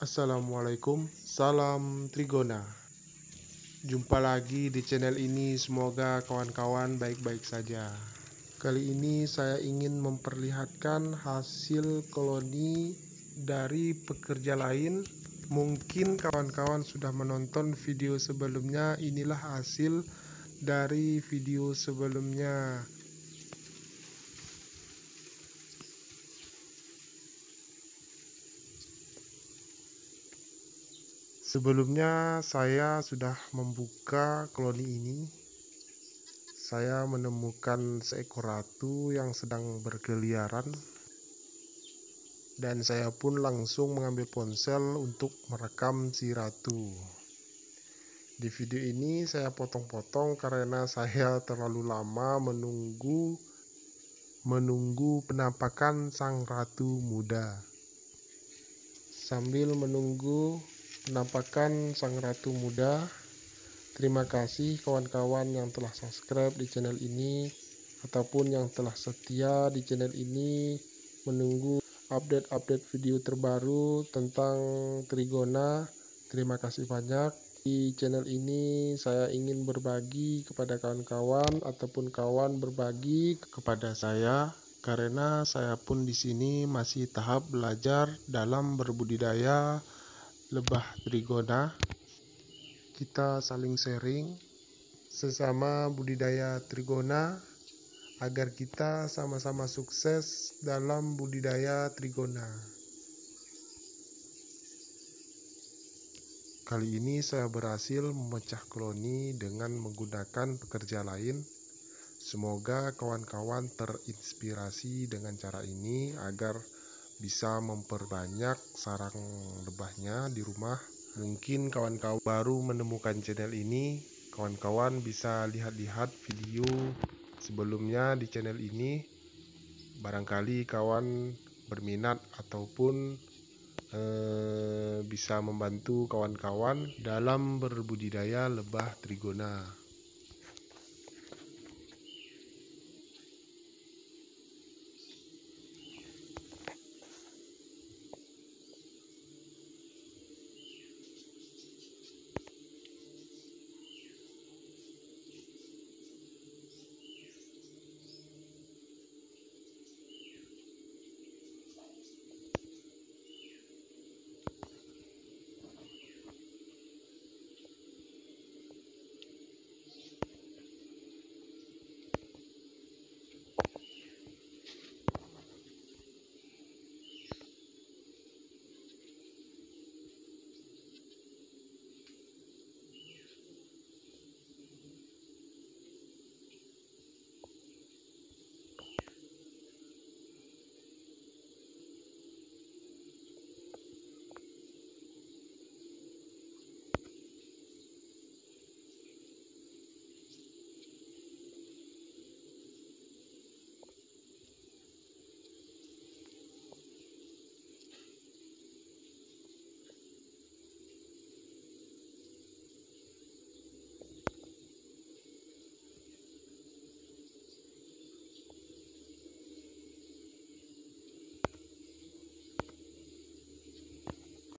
Assalamualaikum, salam Trigona. Jumpa lagi di channel ini, semoga kawan-kawan baik-baik saja. Kali ini saya ingin memperlihatkan hasil koloni dari pekerja lain. Mungkin kawan-kawan sudah menonton video sebelumnya, inilah hasil dari video sebelumnya. Sebelumnya saya sudah membuka koloni ini. Saya menemukan seekor ratu yang sedang berkeliaran dan saya pun langsung mengambil ponsel untuk merekam si ratu. Di video ini saya potong-potong karena saya terlalu lama menunggu menunggu penampakan sang ratu muda. Sambil menunggu penampakan sang ratu muda. Terima kasih kawan-kawan yang telah subscribe di channel ini ataupun yang telah setia di channel ini menunggu update-update video terbaru tentang Trigona. Terima kasih banyak. Di channel ini saya ingin berbagi kepada kawan-kawan ataupun kawan berbagi kepada saya karena saya pun di sini masih tahap belajar dalam berbudidaya lebah trigona kita saling sharing sesama budidaya trigona agar kita sama-sama sukses dalam budidaya trigona. Kali ini saya berhasil memecah koloni dengan menggunakan pekerja lain. Semoga kawan-kawan terinspirasi dengan cara ini agar bisa memperbanyak sarang lebahnya di rumah. Mungkin kawan-kawan baru menemukan channel ini, kawan-kawan bisa lihat-lihat video sebelumnya di channel ini. Barangkali kawan berminat ataupun eh, bisa membantu kawan-kawan dalam berbudidaya lebah trigona.